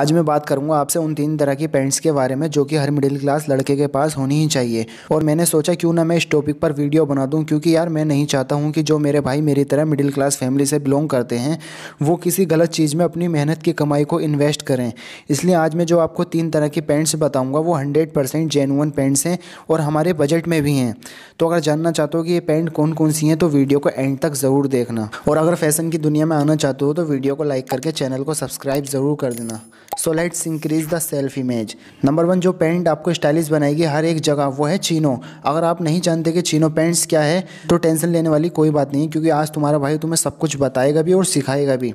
आज मैं बात करूंगा आपसे उन तीन तरह की पैंट्स के बारे में जो कि हर मिडिल क्लास लड़के के पास होनी ही चाहिए और मैंने सोचा क्यों ना मैं इस टॉपिक पर वीडियो बना दूं क्योंकि यार मैं नहीं चाहता हूं कि जो मेरे भाई मेरी तरह मिडिल क्लास फैमिली से बिलोंग करते हैं वो किसी गलत चीज़ में अपनी मेहनत की कमाई को इन्वेस्ट करें इसलिए आज मैं जो आपको तीन तरह की पैंट्स बताऊँगा वो हंड्रेड परसेंट जेनुअन पैंट्स हैं और हमारे बजट में भी हैं तो अगर जानना चाहते हो कि ये पेंट कौन कौन सी हैं तो वीडियो को एंड तक ज़रूर देखना और अगर फैशन की दुनिया में आना चाहते हो तो वीडियो को लाइक करके चैनल को सब्सक्राइब ज़रूर कर देना so let's increase the self image number one जो पेंट आपको स्टाइलिश बनाएगी हर एक जगह वो है चीनो अगर आप नहीं जानते कि चीनो पेंट्स क्या है तो टेंशन लेने वाली कोई बात नहीं क्योंकि आज तुम्हारा भाई तुम्हें सब कुछ बताएगा भी और सिखाएगा भी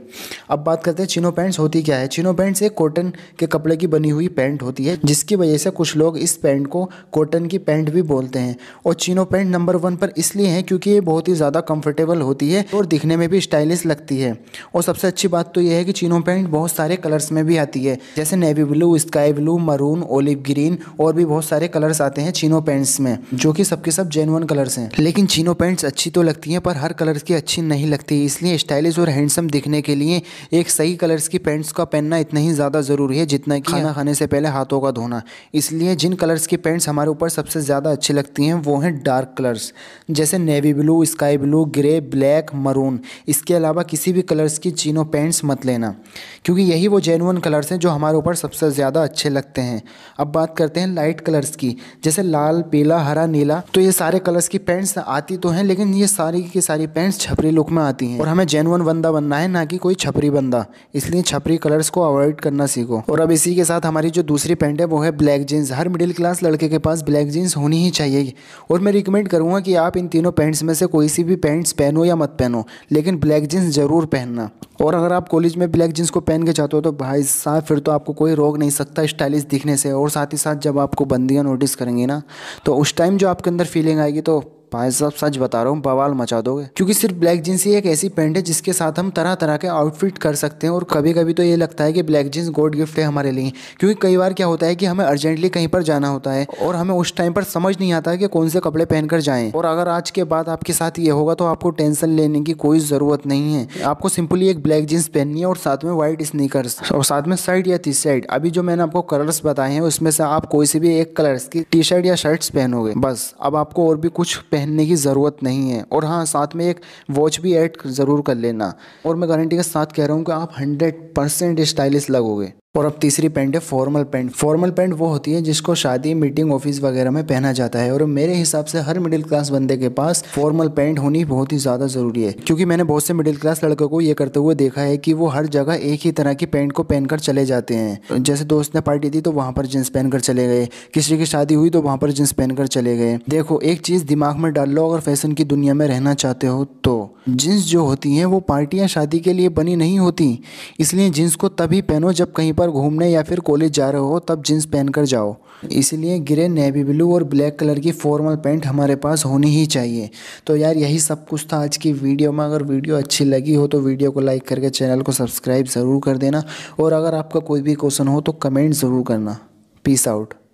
अब बात करते हैं चीनो पैंट्स होती क्या है चीनो पैंट्स एक कॉटन के कपड़े की बनी हुई पैंट होती है जिसकी वजह से कुछ लोग इस पेंट को कॉटन की पैंट भी बोलते हैं और चीनो पैंट नंबर वन पर इसलिए है क्योंकि ये बहुत ही ज़्यादा कम्फर्टेबल होती है और दिखने में भी स्टाइलिश लगती है और सबसे अच्छी बात तो यह है कि चीनो पैंट बहुत सारे कलर्स में भी आती है है जैसे navy blue sky blue maroon olive green और भी बहुत सारे कलर्स आते हैं चीनो पैंट्स में जो कि सबके सब जेनुअन कलर्स हैं लेकिन चीनो पैंट्स अच्छी तो लगती हैं पर हर कलर की अच्छी नहीं लगती इसलिए स्टाइलिश और हैंडसम दिखने के लिए एक सही कलर्स की पैंट्स का पहनना इतना ही ज़्यादा ज़रूरी है जितना कि खाना हाँ। खाने से पहले हाथों का धोना इसलिए जिन कलर्स की पैंट्स हमारे ऊपर सबसे ज़्यादा अच्छी लगती हैं वो हैं डार्क कलर्स जैसे navy blue sky blue grey black maroon इसके अलावा किसी भी कलर्स की चीनो पैंट्स मत लेना क्योंकि यही वो जेनुअन कलर्स कलर्स हैं जो हमारे ऊपर सबसे ज़्यादा अच्छे लगते हैं अब बात करते हैं लाइट कलर्स की जैसे लाल पीला हरा नीला तो ये सारे कलर्स की पैंट्स आती तो हैं लेकिन ये सारी की सारी पैंट्स छपरी लुक में आती हैं और हमें जेनवन बंदा बनना है ना कि कोई छपरी बंदा इसलिए छपरी कलर्स को अवॉइड करना सीखो और अब इसी के साथ हमारी जो दूसरी पैंट है वो है ब्लैक जीन्स हर मिडिल क्लास लड़के के पास ब्लैक जीन्स होनी ही चाहिए और मैं रिकमेंड करूँगा कि आप इन तीनों पैंट्स में से कोई सी भी पैंट्स पहनो या मत पहनो लेकिन ब्लैक जीन्स ज़रूर पहनना और अगर आप कॉलेज में ब्लैक जीन्स को पहन के जाते हो तो भाई साहब फिर तो आपको कोई रोक नहीं सकता स्टाइलिश दिखने से और साथ ही साथ जब आपको बंदियाँ नोटिस करेंगी ना तो उस टाइम जो आपके अंदर फीलिंग आएगी तो भाई साहब सच बता रहा हूँ बवाल मचा दोगे क्योंकि सिर्फ ब्लैक जींस ही एक ऐसी पेंट है जिसके साथ हम तरह तरह के आउटफिट कर सकते हैं और कभी कभी तो ये लगता है कि ब्लैक जींस गोड गिफ्ट है हमारे लिए क्योंकि कई बार क्या होता है कि हमें अर्जेंटली कहीं पर जाना होता है और हमें उस टाइम पर समझ नहीं आता कि कौन से कपड़े पहनकर जाएं और अगर आज के बाद आपके साथ ये होगा तो आपको टेंशन लेने की कोई ज़रूरत नहीं है आपको सिंपली एक ब्लैक जीन्स पहननी है और साथ में व्हाइट स्निकर्स और साथ में शर्ट या टी शर्ट अभी जो मैंने आपको कलर्स बताए हैं उसमें से आप कोई से भी एक कलर्स की टी शर्ट या शर्ट्स पहनोगे बस अब आपको और भी कुछ पहन पहनने की ज़रूरत नहीं है और हाँ साथ में एक वॉच भी ऐड ज़रूर कर लेना और मैं गारंटी के साथ कह रहा हूँ कि आप हंड्रेड परसेंट स्टाइलिश लगोगे और अब तीसरी पैंट है फॉर्मल पैंट फॉर्मल पैंट वो होती है जिसको शादी मीटिंग ऑफिस वगैरह में पहना जाता है और मेरे हिसाब से हर मिडिल क्लास बंदे के पास फॉर्मल पैंट होनी बहुत ही ज़्यादा ज़रूरी है क्योंकि मैंने बहुत से मिडिल क्लास लड़कों को ये करते हुए देखा है कि वो हर जगह एक ही तरह की पैंट को पहनकर चले जाते हैं जैसे दोस्त ने पार्टी दी तो वहाँ पर जींस पहनकर चले गए किसी की शादी हुई तो वहाँ पर जींस पहनकर चले गए देखो एक चीज़ दिमाग में डाल लो अगर फैशन की दुनिया में रहना चाहते हो तो जीन्स जो होती हैं वो पार्टियां शादी के लिए बनी नहीं होती इसलिए जीन्स को तभी पहनो जब कहीं पर घूमने या फिर कॉलेज जा रहे हो तब जींस पहन कर जाओ इसलिए ग्रे नेवी ब्लू और ब्लैक कलर की फॉर्मल पैंट हमारे पास होनी ही चाहिए तो यार यही सब कुछ था आज की वीडियो में अगर वीडियो अच्छी लगी हो तो वीडियो को लाइक करके चैनल को सब्सक्राइब ज़रूर कर देना और अगर आपका कोई भी क्वेश्चन हो तो कमेंट ज़रूर करना पीस आउट